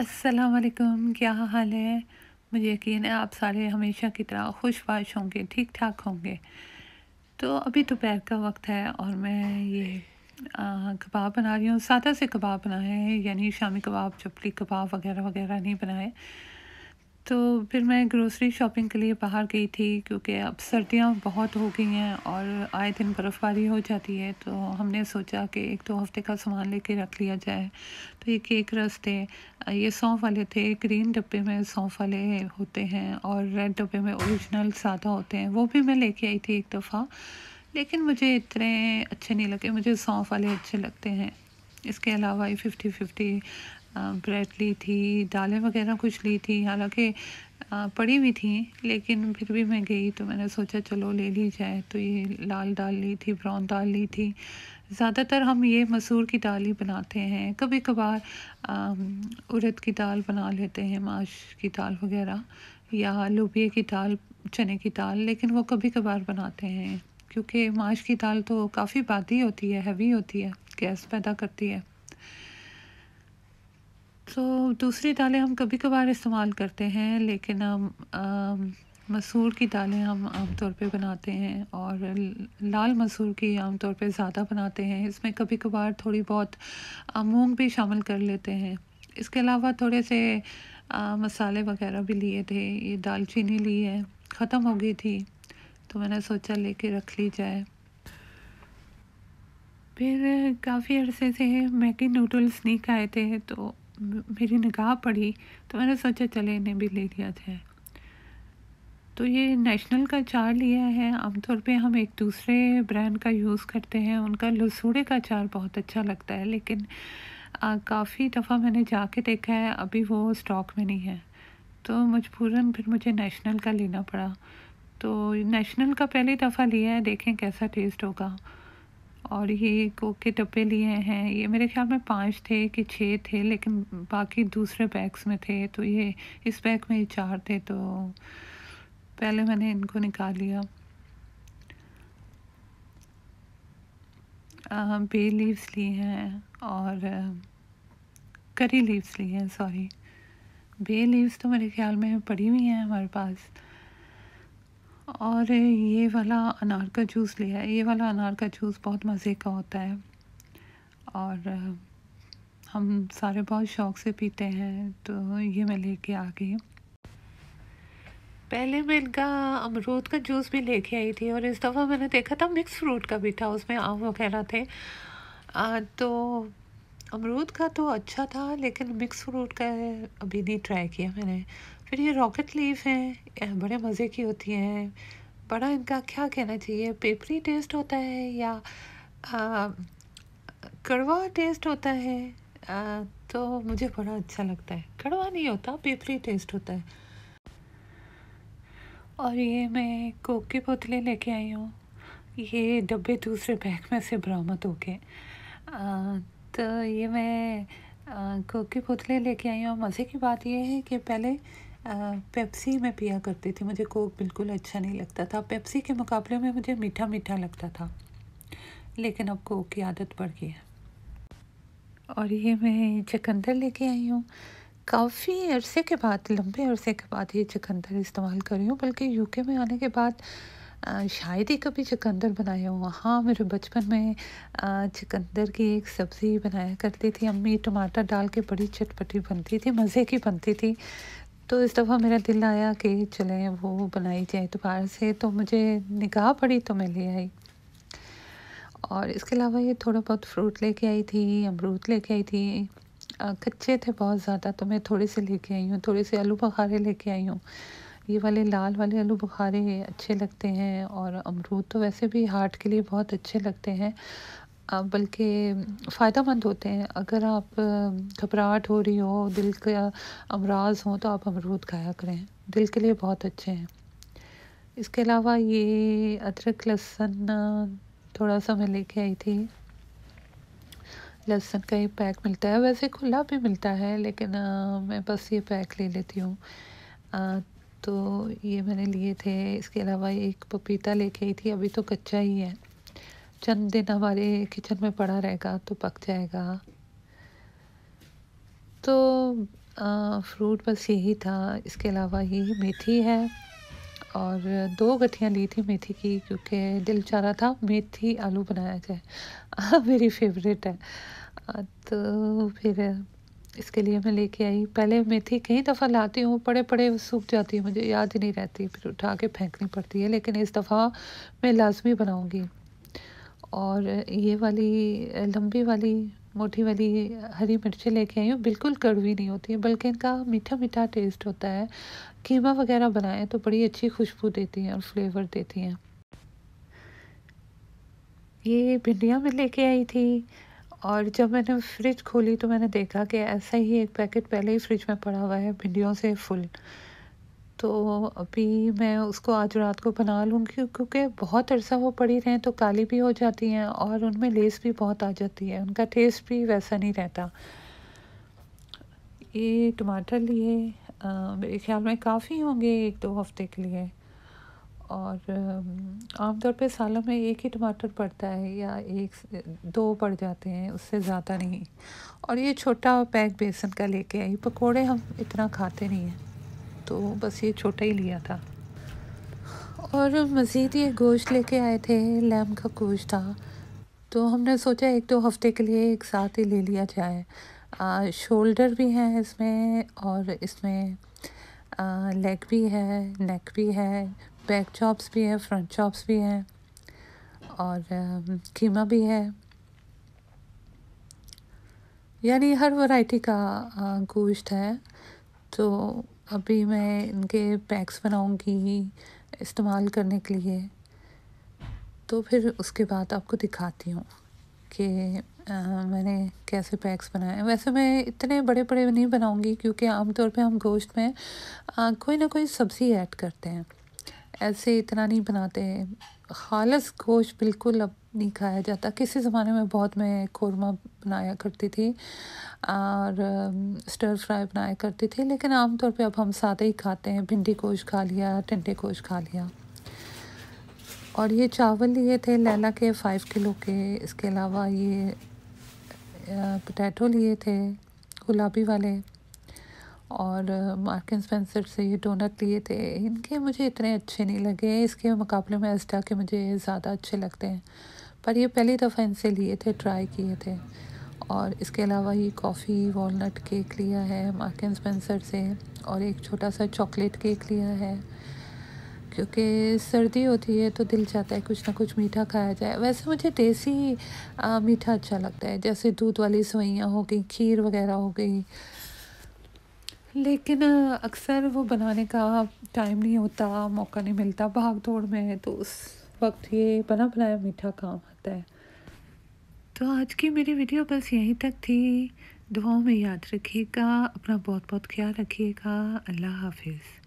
असलकम क्या हाल है मुझे यकीन है आप सारे हमेशा की तरह खुशवाश होंगे ठीक ठाक होंगे तो अभी दोपहर का वक्त है और मैं ये कबाब बना रही हूँ सादा से कबाब बनाए यानी शामी कबाब चपली कबाब वगैरह वगैरह नहीं बनाए तो फिर मैं ग्रोसरी शॉपिंग के लिए बाहर गई थी क्योंकि अब सर्दियाँ बहुत हो गई हैं और आए दिन बर्फ़बारी हो जाती है तो हमने सोचा कि एक दो तो हफ्ते का सामान लेके रख लिया जाए तो ये केक रस थे ये सौंफ वाले थे ग्रीन डब्बे में सौंफ वाले होते हैं और रेड डब्बे में ओरिजिनल सादा होते हैं वो भी मैं लेके आई थी एक दफ़ा लेकिन मुझे इतने अच्छे नहीं लगे मुझे सौंफ वाले अच्छे लगते हैं इसके अलावा ये फिफ्टी फिफ्टी ब्रेड ली थी दालें वगैरह कुछ ली थी हालांकि पड़ी हुई थी लेकिन फिर भी मैं गई तो मैंने सोचा चलो ले ली जाए तो ये लाल दाल ली थी ब्राउन दाल ली थी ज़्यादातर हम ये मसूर की दाल ही बनाते हैं कभी कभार उड़द की दाल बना लेते हैं माश की दाल वगैरह या लोबिए की दाल चने की दाल लेकिन वो कभी कभार बनाते हैं क्योंकि माश की दाल तो काफ़ी बादी होती है हैवी होती है गैस पैदा करती है तो दूसरी दालें हम कभी कभार इस्तेमाल करते हैं लेकिन हम मसूर की दालें हम आमतौर पे बनाते हैं और लाल मसूर की आमतौर पे ज़्यादा बनाते हैं इसमें कभी कभार थोड़ी बहुत मूंग भी शामिल कर लेते हैं इसके अलावा थोड़े से आ, मसाले वगैरह भी लिए थे ये दालचीनी ली है ख़त्म हो गई थी तो मैंने सोचा लेके रख ली जाए फिर काफ़ी अरसे से मैगी नूडल्स नहीं खाए थे तो मेरी निगाह पड़ी तो मैंने सोचा चले इन्हें भी ले लिया जाए तो ये नेशनल का चार लिया है आमतौर पे हम एक दूसरे ब्रांड का यूज़ करते हैं उनका लसूड़े का चार बहुत अच्छा लगता है लेकिन काफ़ी दफ़ा मैंने जाके देखा है अभी वो स्टॉक में नहीं है तो मजबूरन फिर मुझे नेशनल का लेना पड़ा तो नेशनल का पहली दफ़ा लिया है देखें कैसा टेस्ट होगा और ये कोक के डब्बे लिए हैं ये मेरे ख्याल में पाँच थे कि छः थे लेकिन बाकी दूसरे बैग्स में थे तो ये इस बैग में ये चार थे तो पहले मैंने इनको निकाल लिया बे लीव्स लिए हैं और करी लीव्स लिए हैं सॉरी बे लीव्स तो मेरे ख्याल में पड़ी हुई हैं हमारे पास और ये वाला अनार का जूस लिया है ये वाला अनार का जूस बहुत मज़े का होता है और हम सारे बहुत शौक़ से पीते हैं तो ये मैं लेके आ गई पहले मैं इनका अमरूद का जूस भी लेके आई थी और इस दफ़ा मैंने देखा था मिक्स फ्रूट का भी था उसमें आम वगैरह थे आ, तो अमरूद का तो अच्छा था लेकिन मिक्स फ्रूट का अभी नहीं ट्राई किया मैंने फिर ये रॉकेट लीव हैं बड़े मज़े की होती हैं बड़ा इनका क्या कहना चाहिए पेपरी टेस्ट होता है या कड़वा टेस्ट होता है आ, तो मुझे बड़ा अच्छा लगता है कड़वा नहीं होता पेपरी टेस्ट होता है और ये मैं कोक की बोतलें लेके आई हूँ ये डब्बे दूसरे बैग में से बरामद हो गए तो ये मैं कोक की बोतलें लेके आई हूँ मज़े की बात ये है कि पहले पेप्सी में पिया करती थी मुझे कोक बिल्कुल अच्छा नहीं लगता था पेप्सी के मुकाबले में मुझे मीठा मीठा लगता था लेकिन अब कोक की आदत बढ़ गई है और ये मैं चकंदर लेके आई हूँ काफ़ी अरसे के बाद लंबे अरसे के बाद ये चकंदर इस्तेमाल कर रही हूँ बल्कि यूके में आने के बाद शायद ही कभी चकंदर बनाया हूँ हाँ मेरे बचपन में चकंदर की एक सब्ज़ी बनाया करती थी अम्मी टमाटर डाल के बड़ी चटपटी बनती थी मज़े की बनती थी तो इस दफ़ा मेरा दिल आया कि चले वो बनाई जाए दोबारा से तो मुझे निगाह पड़ी तो मैं ले आई और इसके अलावा ये थोड़ा बहुत फ्रूट लेके आई थी अमरूद लेके आई थी कच्चे थे बहुत ज़्यादा तो मैं थोड़े से लेके आई हूँ थोड़े से आलू बखारे लेके आई हूँ ये वाले लाल वाले आलू बखारे अच्छे लगते हैं और अमरूद तो वैसे भी हार्ट के लिए बहुत अच्छे लगते हैं बल्कि फ़ायदा मंद होते हैं अगर आप घबराहट हो रही हो दिल का अमराज हो तो आप अमरूद खाया करें दिल के लिए बहुत अच्छे हैं इसके अलावा ये अदरक लहसुन थोड़ा सा मैं लेके आई थी लहसुन का ये पैक मिलता है वैसे खुला भी मिलता है लेकिन आ, मैं बस ये पैक ले लेती हूँ तो ये मैंने लिए थे इसके अलावा एक पपीता लेके आई थी अभी तो कच्चा ही है चंद दिन हमारे किचन में पड़ा रहेगा तो पक जाएगा तो आ, फ्रूट बस यही था इसके अलावा ये मेथी है और दो गठियाँ ली थी मेथी की क्योंकि दिल चाह रहा था मेथी आलू बनाया जाए मेरी फेवरेट है आ, तो फिर इसके लिए मैं लेके आई पहले मेथी कई दफ़ा लाती हूँ पड़े पड़े सूख जाती है मुझे याद ही नहीं रहती फिर उठा के फेंकनी पड़ती है लेकिन इस दफ़ा मैं लाजमी बनाऊँगी और ये वाली लंबी वाली मोटी वाली हरी मिर्चें लेके आई हूँ बिल्कुल कड़वी नहीं होती है बल्कि इनका मीठा मीठा टेस्ट होता है कीमा वगैरह बनाएं तो बड़ी अच्छी खुशबू देती हैं और फ्लेवर देती हैं ये भिंडियाँ मैं लेके आई थी और जब मैंने फ्रिज खोली तो मैंने देखा कि ऐसा ही एक पैकेट पहले ही फ्रिज में पड़ा हुआ है भिंडियों से फुल तो अभी मैं उसको आज रात को बना लूँगी क्योंकि बहुत अरसा वो पड़ी रहें तो काली भी हो जाती हैं और उनमें लेस भी बहुत आ जाती है उनका टेस्ट भी वैसा नहीं रहता ये टमाटर लिए मेरे ख्याल में काफ़ी होंगे एक दो हफ्ते के लिए और आमतौर पे सालों में एक ही टमाटर पड़ता है या एक दो पड़ जाते हैं उससे ज़्यादा नहीं और ये छोटा पैक बेसन का लेके आई पकोड़े हम इतना खाते नहीं हैं तो बस ये छोटा ही लिया था और मज़ीद ये गोश्त लेके आए थे लैम का गोश्त था तो हमने सोचा एक दो हफ़्ते के लिए एक साथ ही ले लिया जाए शोल्डर भी हैं इसमें और इसमें लेग भी है नेक भी है बैक चॉप्स भी है फ्रंट चॉप्स भी हैं और कीमा भी है यानी हर वैरायटी का गोश्त है तो अभी मैं इनके पैक्स बनाऊंगी इस्तेमाल करने के लिए तो फिर उसके बाद आपको दिखाती हूँ कि मैंने कैसे पैक्स बनाए हैं वैसे मैं इतने बड़े बड़े नहीं बनाऊंगी क्योंकि आमतौर पे हम गोश्त में आ, कोई ना कोई सब्ज़ी ऐड करते हैं ऐसे इतना नहीं बनाते हैं खालस गोश्त बिल्कुल अब नहीं खाया जाता किसी ज़माने में बहुत मैं कौरमा बनाया करती थी और स्टर फ्राई बनाया करती थी लेकिन आमतौर पे अब हम सादे ही खाते हैं भिंडी गोश्त खा लिया टंडे गोश्त खा लिया और ये चावल लिए थे लैला के फ़ाइव किलो के इसके अलावा ये पटैटो लिए थे गुलाबी वाले और एंड स्पेंसर से ये डोनट लिए थे इनके मुझे इतने अच्छे नहीं लगे इसके मुकाबले में एस्टा के मुझे ज़्यादा अच्छे लगते हैं पर ये पहली दफ़ा इनसे लिए थे ट्राई किए थे और इसके अलावा ये कॉफ़ी वॉलनट केक लिया है एंड स्पेंसर से और एक छोटा सा चॉकलेट केक लिया है क्योंकि सर्दी होती है तो दिल चाहता है कुछ ना कुछ मीठा खाया जाए वैसे मुझे देसी मीठा अच्छा लगता है जैसे दूध वाली सवैयाँ हो गई खीर वगैरह हो गई लेकिन अक्सर वो बनाने का टाइम नहीं होता मौका नहीं मिलता भाग दौड़ में तो उस वक्त ये बना बनाया मीठा काम आता है तो आज की मेरी वीडियो बस यहीं तक थी दुआओं में याद रखिएगा अपना बहुत बहुत ख्याल रखिएगा अल्लाह हाफिज़